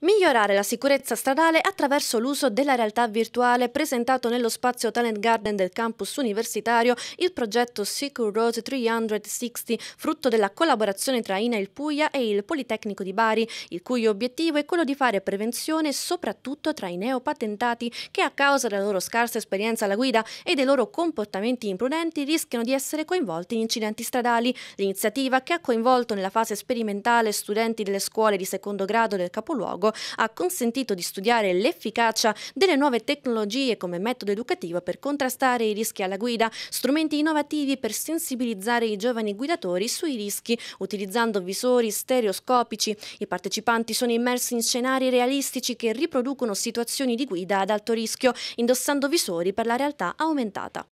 Migliorare la sicurezza stradale attraverso l'uso della realtà virtuale presentato nello spazio Talent Garden del campus universitario il progetto Secure Road 360, frutto della collaborazione tra INA il Puglia e il Politecnico di Bari, il cui obiettivo è quello di fare prevenzione soprattutto tra i neopatentati che a causa della loro scarsa esperienza alla guida e dei loro comportamenti imprudenti rischiano di essere coinvolti in incidenti stradali. L'iniziativa che ha coinvolto nella fase sperimentale studenti delle scuole di secondo grado del capoluogo ha consentito di studiare l'efficacia delle nuove tecnologie come metodo educativo per contrastare i rischi alla guida, strumenti innovativi per sensibilizzare i giovani guidatori sui rischi utilizzando visori stereoscopici. I partecipanti sono immersi in scenari realistici che riproducono situazioni di guida ad alto rischio, indossando visori per la realtà aumentata.